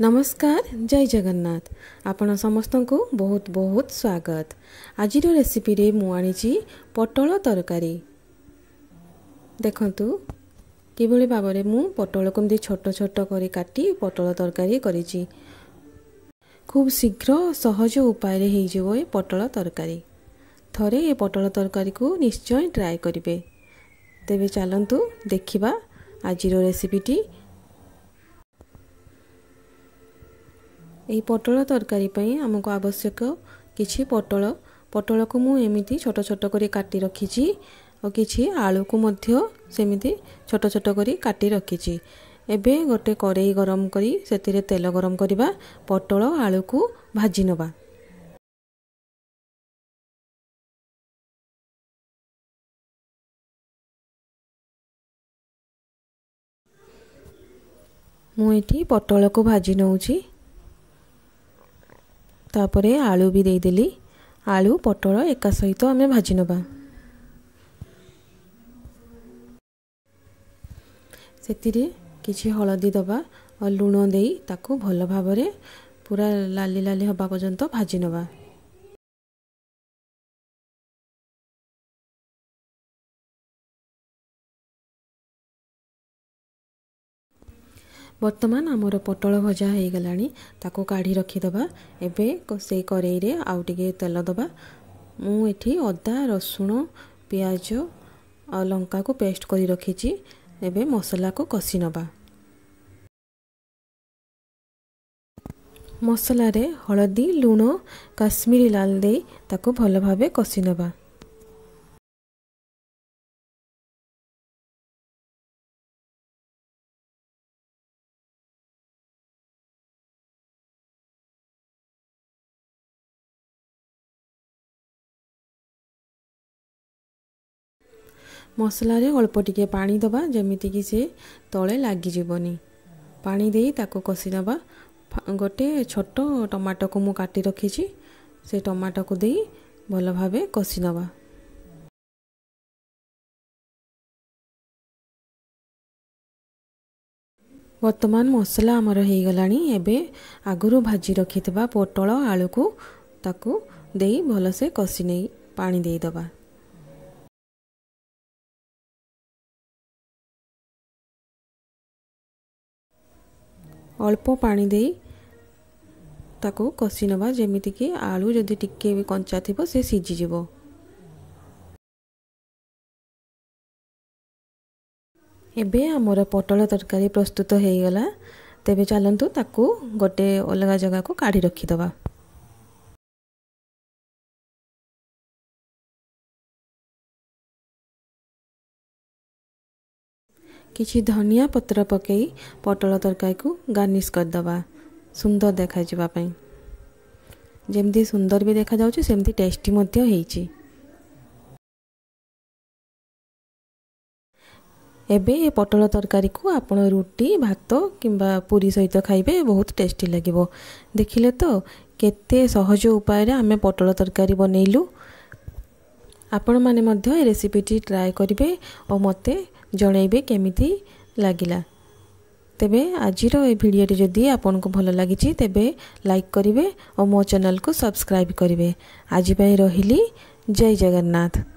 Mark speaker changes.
Speaker 1: ନମସ୍କାର ଜୟ ଜଗନ୍ନାଥ ଆପଣ ସମସ୍ତଙ୍କୁ ବହୁତ ବହୁତ ସ୍ୱାଗତ ଆଜିର ରେସିପିରେ ମୁଁ ଆଣିଛି ପୋଟଳ ତରକାରୀ ଦେଖନ୍ତୁ କିଭଳି ଭାବରେ ମୁଁ ପୋଟଳକୁ ଏମିତି ଛୋଟ ଛୋଟ କରି କାଟି ପୋଟଳ ତରକାରୀ କରିଛି ଖୁବ୍ ଶୀଘ୍ର ସହଜ ଉପାୟରେ ହେଇଯିବ ଏ ପୋଟଳ ତରକାରୀ ଥରେ ଏ ପୋଟଳ ତରକାରୀକୁ ନିଶ୍ଚୟ ଟ୍ରାଏ କରିବେ ତେବେ ଚାଲନ୍ତୁ ଦେଖିବା ଆଜିର ରେସିପିଟି ଏହି ପୋଟଳ ତରକାରୀ ପାଇଁ ଆମକୁ ଆବଶ୍ୟକ କିଛି ପୋଟଳ ପୋଟଳକୁ ମୁଁ ଏମିତି ଛୋଟ ଛୋଟ କରି କାଟି ରଖିଛି ଓ କିଛି ଆଳୁକୁ ମଧ୍ୟ ସେମିତି ଛୋଟ ଛୋଟ କରି କାଟି ରଖିଛି ଏବେ ଗୋଟେ କଡ଼େଇ ଗରମ କରି ସେଥିରେ ତେଲ ଗରମ କରିବା ପୋଟଳ ଆଳୁକୁ ଭାଜି ନେବା ମୁଁ ଏଠି ପୋଟଳକୁ ଭାଜି ନେଉଛି ତାପରେ ଆଳୁ ବି ଦେଇଦେଲି ଆଳୁ ପୋଟଳ ଏକା ସହିତ ଆମେ ଭାଜିନେବା ସେଥିରେ କିଛି ହଳଦୀ ଦେବା ଆଉ ଲୁଣ ଦେଇ ତାକୁ ଭଲ ଭାବରେ ପୁରା ଲାଲି ଲାଲି ହେବା ପର୍ଯ୍ୟନ୍ତ ଭାଜିନେବା ବର୍ତ୍ତମାନ ଆମର ପୋଟଳ ଭଜା ହେଇଗଲାଣି ତାକୁ କାଢ଼ି ରଖିଦେବା ଏବେ ସେଇ କରେଇରେ ଆଉ ଟିକେ ତେଲ ଦେବା ମୁଁ ଏଠି ଅଦା ରସୁଣ ପିଆଜ ଆଉ ଲଙ୍କାକୁ ପେଷ୍ଟ କରି ରଖିଛି ଏବେ ମସଲାକୁ କଷି ନେବା ମସଲାରେ ହଳଦୀ ଲୁଣ କାଶ୍ମୀରି ଲାଲ ଦେଇ ତାକୁ ଭଲ ଭାବେ କଷି ନେବା ମସଲାରେ ଅଳ୍ପ ଟିକିଏ ପାଣି ଦେବା ଯେମିତିକି ସେ ତଳେ ଲାଗିଯିବନି ପାଣି ଦେଇ ତାକୁ କଷି କଷିଦେବା ଗୋଟେ ଛୋଟ ଟମାଟୋକୁ ମୁଁ କାଟି ରଖିଛି ସେ ଟମାଟୋକୁ ଦେଇ ଭଲ ଭାବେ କଷି କଷିଦେବା ବର୍ତ୍ତମାନ ମସଲା ଆମର ହେଇଗଲାଣି ଏବେ ଆଗରୁ ଭାଜି ରଖିଥିବା ପୋଟଳ ଆଳୁକୁ ତାକୁ ଦେଇ ଭଲସେ କଷି ନେଇ ପାଣି ଦେଇଦେବା ଅଳ୍ପ ପାଣି ଦେଇ ତାକୁ କଷି ନେବା ଯେମିତିକି ଆଳୁ ଯଦି ଟିକେ ବି କଞ୍ଚା ଥିବ ସେ ସିଝିଯିବ ଏବେ ଆମର ପୋଟଳ ତରକାରୀ ପ୍ରସ୍ତୁତ ହୋଇଗଲା ତେବେ ଚାଲନ୍ତୁ ତାକୁ ଗୋଟେ ଅଲଗା ଜାଗାକୁ କାଢ଼ି ରଖିଦେବା କିଛି ଧନିଆ ପତ୍ର ପକାଇ ପୋଟଳ ତରକାରୀକୁ ଗାର୍ନିଶ୍ କରିଦେବା ସୁନ୍ଦର ଦେଖାଯିବା ପାଇଁ ଯେମିତି ସୁନ୍ଦର ବି ଦେଖାଯାଉଛି ସେମିତି ଟେଷ୍ଟି ମଧ୍ୟ ହେଇଛି ଏବେ ଏ ପୋଟଳ ତରକାରୀକୁ ଆପଣ ରୁଟି ଭାତ କିମ୍ବା ପୁରୀ ସହିତ ଖାଇବେ ବହୁତ ଟେଷ୍ଟି ଲାଗିବ ଦେଖିଲେ ତ କେତେ ସହଜ ଉପାୟରେ ଆମେ ପୋଟଳ ତରକାରୀ ବନେଇଲୁ ଆପଣମାନେ ମଧ୍ୟ ଏ ରେସିପିଟି ଟ୍ରାଏ କରିବେ ଓ ମୋତେ ଜଣାଇବେ କେମିତି ଲାଗିଲା ତେବେ ଆଜିର ଏ ଭିଡ଼ିଓଟି ଯଦି ଆପଣଙ୍କୁ ଭଲ ଲାଗିଛି ତେବେ ଲାଇକ୍ କରିବେ ଓ ମୋ ଚ୍ୟାନେଲକୁ ସବସ୍କ୍ରାଇବ୍ କରିବେ ଆଜି ପାଇଁ ରହିଲି ଜୟ ଜଗନ୍ନାଥ